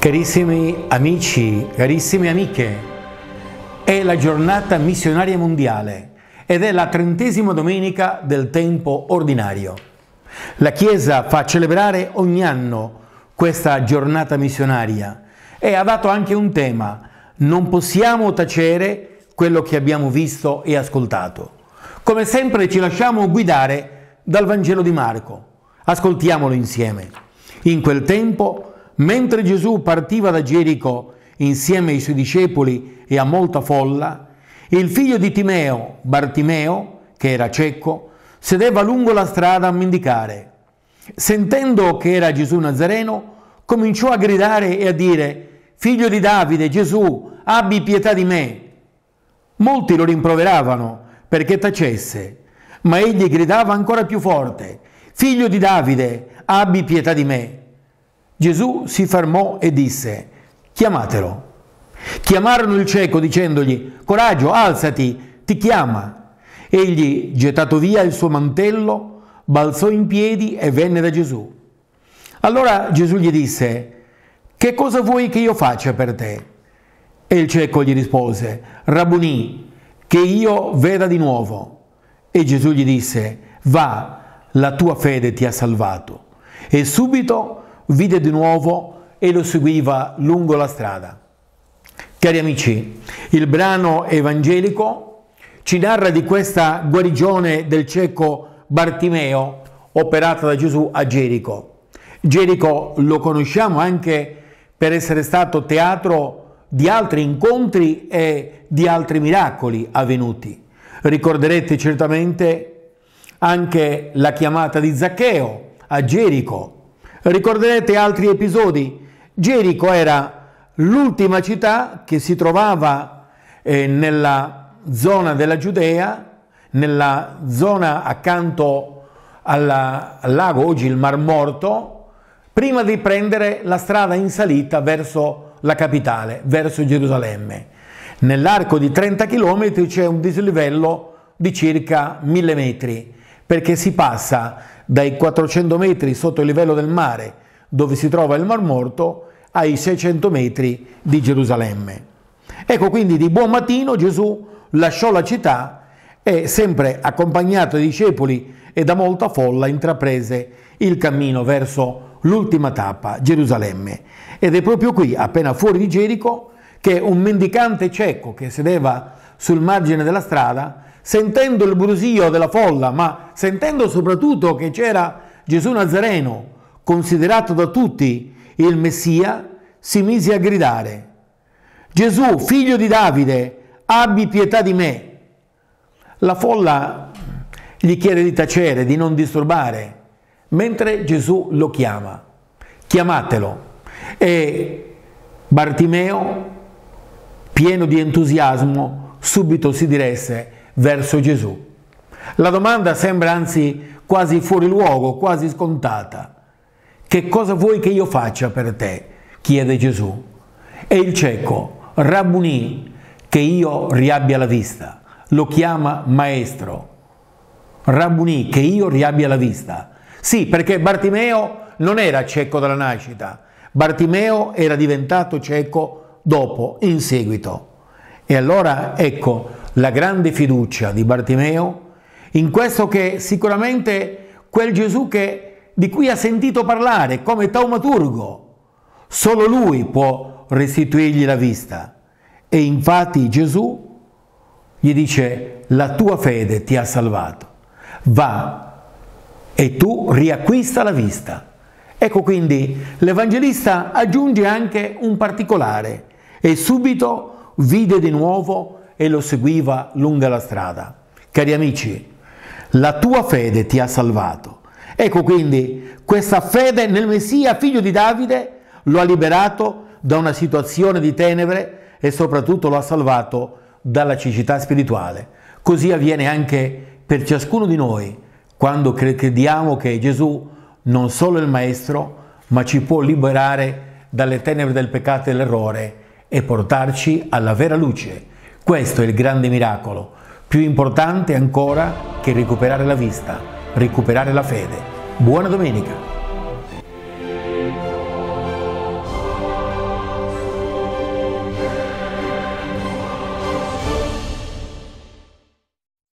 Carissimi amici, carissime amiche, è la giornata missionaria mondiale ed è la trentesima domenica del tempo ordinario. La Chiesa fa celebrare ogni anno questa giornata missionaria e ha dato anche un tema, non possiamo tacere quello che abbiamo visto e ascoltato. Come sempre ci lasciamo guidare dal Vangelo di Marco, ascoltiamolo insieme. In quel tempo Mentre Gesù partiva da Gerico insieme ai suoi discepoli e a molta folla, il figlio di Timeo, Bartimeo, che era cieco, sedeva lungo la strada a mendicare. Sentendo che era Gesù Nazareno, cominciò a gridare e a dire, Figlio di Davide, Gesù, abbi pietà di me. Molti lo rimproveravano perché tacesse, ma egli gridava ancora più forte, Figlio di Davide, abbi pietà di me. Gesù si fermò e disse, chiamatelo. Chiamarono il cieco dicendogli, coraggio, alzati, ti chiama. Egli, gettato via il suo mantello, balzò in piedi e venne da Gesù. Allora Gesù gli disse, che cosa vuoi che io faccia per te? E il cieco gli rispose, Rabunì, che io veda di nuovo. E Gesù gli disse, va, la tua fede ti ha salvato. E subito vide di nuovo e lo seguiva lungo la strada. Cari amici, il brano evangelico ci narra di questa guarigione del cieco Bartimeo operata da Gesù a Gerico. Gerico lo conosciamo anche per essere stato teatro di altri incontri e di altri miracoli avvenuti. Ricorderete certamente anche la chiamata di Zaccheo a Gerico, Ricorderete altri episodi. Gerico era l'ultima città che si trovava eh, nella zona della Giudea, nella zona accanto alla, al lago, oggi il Mar Morto, prima di prendere la strada in salita verso la capitale, verso Gerusalemme. Nell'arco di 30 km c'è un dislivello di circa 1000 metri, perché si passa dai 400 metri sotto il livello del mare dove si trova il Mar Morto ai 600 metri di Gerusalemme. Ecco quindi di buon mattino Gesù lasciò la città e sempre accompagnato dai discepoli e da molta folla intraprese il cammino verso l'ultima tappa, Gerusalemme. Ed è proprio qui, appena fuori di Gerico, che un mendicante cieco che sedeva sul margine della strada, sentendo il brusio della folla, ma sentendo soprattutto che c'era Gesù Nazareno, considerato da tutti il Messia, si mise a gridare, Gesù, figlio di Davide, abbi pietà di me. La folla gli chiede di tacere, di non disturbare, mentre Gesù lo chiama. Chiamatelo. E Bartimeo pieno di entusiasmo, subito si diresse verso Gesù. La domanda sembra anzi quasi fuori luogo, quasi scontata. Che cosa vuoi che io faccia per te? chiede Gesù. E il cieco, Rabbuni, che io riabbia la vista, lo chiama maestro. Rabbuni, che io riabbia la vista. Sì, perché Bartimeo non era cieco dalla nascita, Bartimeo era diventato cieco dopo, in seguito. E allora ecco la grande fiducia di Bartimeo in questo che sicuramente quel Gesù che, di cui ha sentito parlare come taumaturgo, solo lui può restituirgli la vista. E infatti Gesù gli dice la tua fede ti ha salvato, va e tu riacquista la vista. Ecco quindi l'Evangelista aggiunge anche un particolare, e subito vide di nuovo e lo seguiva lungo la strada. Cari amici, la tua fede ti ha salvato. Ecco quindi questa fede nel Messia, figlio di Davide, lo ha liberato da una situazione di tenebre e soprattutto lo ha salvato dalla cecità spirituale. Così avviene anche per ciascuno di noi quando crediamo che Gesù non solo è il Maestro, ma ci può liberare dalle tenebre del peccato e dell'errore e portarci alla vera luce. Questo è il grande miracolo, più importante ancora che recuperare la vista, recuperare la fede. Buona domenica!